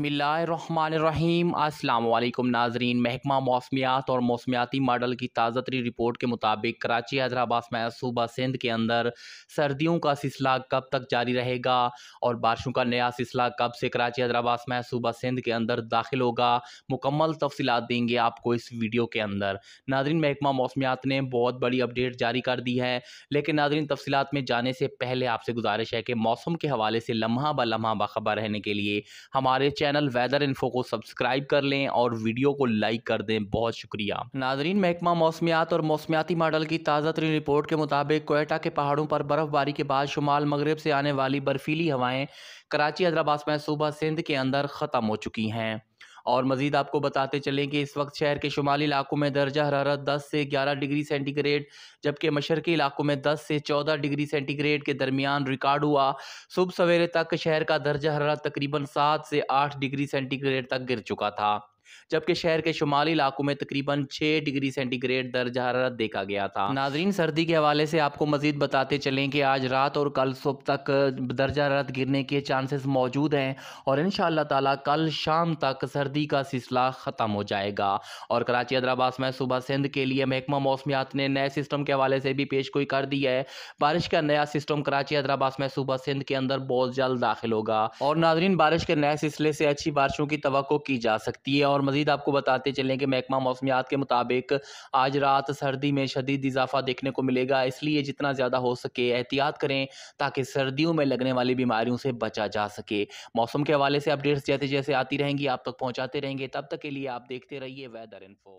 बसमीम् अल्लाम नाजरीन महकमा मौसमियात और मौसमियाती मॉडल की ताज़ा तरी रिपोर्ट के मुताबिक कराची हैदराबाद में सूबा सिंध के अंदर सर्दियों का सिलसिला कब तक जारी रहेगा और बारिशों का नया सिलसिला कब से कराची हैदराबाद में सूबा सिंध के अंदर दाखिल होगा मुकम्मल तफसीत देंगे आपको इस वीडियो के अंदर नाजरीन महकमा मौसमियात ने बहुत बड़ी अपडेट जारी कर दी है लेकिन नाजरीन तफसीत में जाने से पहले आपसे गुजारिश है कि मौसम के हवाले से लम्हा ब लम्हा बाखबर रहने के लिए हमारे चैनल चैनल वेदर इन्फो को सब्सक्राइब कर लें और वीडियो को लाइक कर दें बहुत शुक्रिया नाजरीन महकमा मौसमियात और मौसमियाती मॉडल की ताज़ा तरीन रिपोर्ट के मुताबिक कोयटा के पहाड़ों पर बर्फबारी के बाद शुमाल मगरब से आने वाली बर्फीली हवाएं कराची हैदराबाद में सूबा सिंध के अंदर ख़त्म हो चुकी हैं और मजीद आपको बताते चलें कि इस वक्त शहर के शुमाली इलाकों में दर्जा हरारत 10 से 11 डिग्री सेंटीग्रेड जबकि मशरकी इलाकों में 10 से 14 डिग्री सेंटीग्रेड के दरमियान रिकॉर्ड हुआ सुबह सवेरे तक शहर का दर्जा हरारत तकरीबन सात से आठ डिग्री सेंटीग्रेड तक गिर चुका था जबकि शहर के शुमाली इलाकों में तकरीबन छह डिग्री सेंटीग्रेड दर्ज हरारत देखा गया था नाजरीन सर्दी के हवाले से आपको मजीद बताते चले कि आज रात और कल सुबह तक दर्ज हरारत गिरने के चांसेस मौजूद हैं और इन ताला कल शाम तक सर्दी का सिलसिला ख़त्म हो जाएगा और कराची हैदराबाद में सुबह सिंध के लिए महकमा मौसमियात ने नए सिस्टम के हवाले से भी पेश कोई कर दी है बारिश का नया सिस्टम कराची हैदराबाद में सुबह सिंध के अंदर बहुत जल्द दाखिल होगा और नाजरीन बारिश के नए सिलसिले से अच्छी बारिशों की तो की जा सकती है और और मजीद आपको बताते चलें कि महकमा मौसमियात के मुताबिक आज रात सर्दी में शदीद इजाफा देखने को मिलेगा इसलिए जितना ज़्यादा हो सके एहतियात करें ताकि सर्दियों में लगने वाली बीमारियों से बचा जा सके मौसम के हवाले से अपडेट्स जैसे जैसे आती रहेंगी आप तक पहुँचाते रहेंगे तब तक के लिए आप देखते रहिए वेदर इन्फो